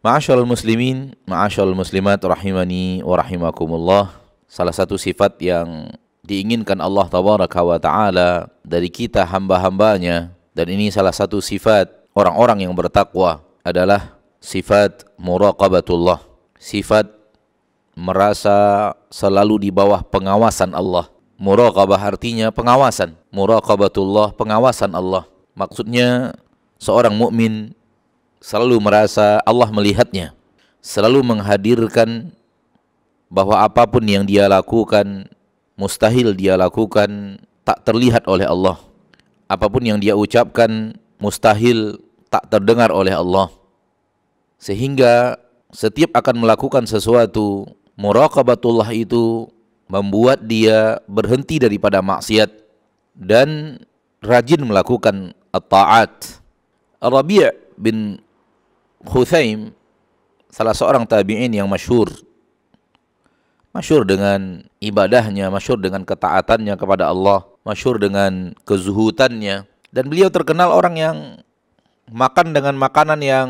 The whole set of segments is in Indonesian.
Ma'asyarul muslimin, ma'asyarul muslimat rahimani wa rahimakumullah. Salah satu sifat yang diinginkan Allah tabaraka wa taala dari kita hamba-hambanya dan ini salah satu sifat orang-orang yang bertakwa adalah sifat muraqabatullah, sifat merasa selalu di bawah pengawasan Allah. Muraqabah artinya pengawasan. Muraqabatullah pengawasan Allah. Maksudnya seorang mukmin selalu merasa Allah melihatnya, selalu menghadirkan bahwa apapun yang dia lakukan mustahil dia lakukan tak terlihat oleh Allah. Apapun yang dia ucapkan mustahil tak terdengar oleh Allah. Sehingga setiap akan melakukan sesuatu, muraqabatullah itu membuat dia berhenti daripada maksiat dan rajin melakukan at-ta'at. Rabi' bin Khuthaim salah seorang tabi'in yang masyur, masyur dengan ibadahnya, masyur dengan ketaatannya kepada Allah, masyur dengan kezuhutannya dan beliau terkenal orang yang makan dengan makanan yang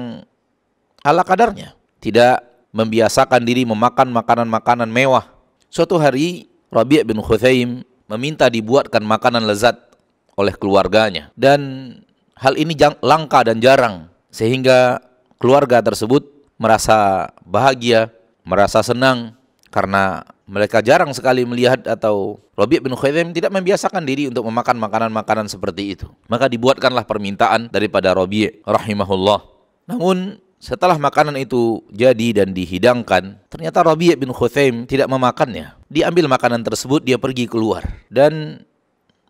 ala kadarnya, tidak membiasakan diri memakan makanan-makanan mewah. Suatu hari Rabi' bin Khuthaim meminta dibuatkan makanan lezat oleh keluarganya dan hal ini langka dan jarang sehingga keluarga tersebut merasa bahagia, merasa senang karena mereka jarang sekali melihat atau Rabi' bin Khuzaim tidak membiasakan diri untuk memakan makanan-makanan seperti itu. Maka dibuatkanlah permintaan daripada Rabi' rahimahullah. Namun setelah makanan itu jadi dan dihidangkan, ternyata Rabi' bin Khuzaim tidak memakannya. Diambil makanan tersebut, dia pergi keluar dan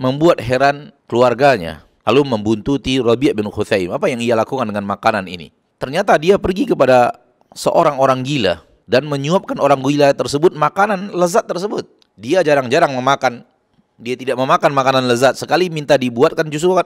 membuat heran keluarganya. Lalu membuntuti Rabi' bin Khuzaim. Apa yang ia lakukan dengan makanan ini? Ternyata dia pergi kepada seorang orang gila dan menyuapkan orang gila tersebut makanan lezat tersebut. Dia jarang-jarang memakan. Dia tidak memakan makanan lezat. Sekali minta dibuatkan justru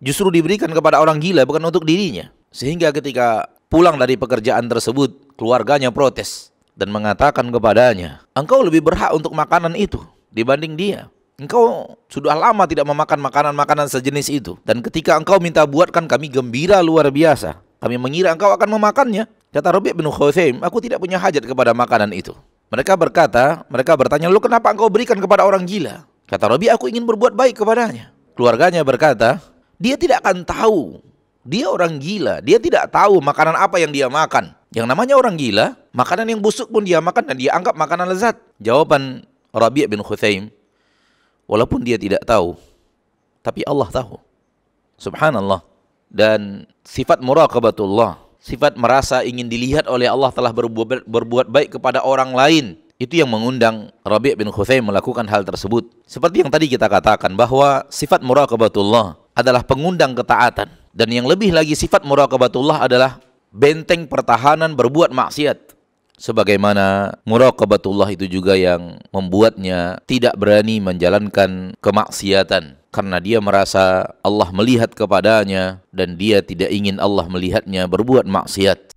justru diberikan kepada orang gila bukan untuk dirinya. Sehingga ketika pulang dari pekerjaan tersebut, keluarganya protes dan mengatakan kepadanya, "Engkau lebih berhak untuk makanan itu dibanding dia." Engkau sudah lama tidak memakan makanan-makanan sejenis itu Dan ketika engkau minta buatkan kami gembira luar biasa kami mengira engkau akan memakannya. Kata Rabi' bin Khosim, aku tidak punya hajat kepada makanan itu. Mereka berkata, mereka bertanya, lu kenapa engkau berikan kepada orang gila? Kata Rabi, aku ingin berbuat baik kepadanya. Keluarganya berkata, dia tidak akan tahu. Dia orang gila, dia tidak tahu makanan apa yang dia makan. Yang namanya orang gila, makanan yang busuk pun dia makan dan dia anggap makanan lezat. Jawaban Rabi' bin Khuthaim, walaupun dia tidak tahu, tapi Allah tahu. Subhanallah dan sifat muraqabatullah, sifat merasa ingin dilihat oleh Allah telah berbuat, baik kepada orang lain. Itu yang mengundang Rabi' bin Khuzaim melakukan hal tersebut. Seperti yang tadi kita katakan bahwa sifat muraqabatullah adalah pengundang ketaatan dan yang lebih lagi sifat muraqabatullah adalah benteng pertahanan berbuat maksiat. Sebagaimana muraqabatullah itu juga yang membuatnya tidak berani menjalankan kemaksiatan karena dia merasa Allah melihat kepadanya dan dia tidak ingin Allah melihatnya berbuat maksiat.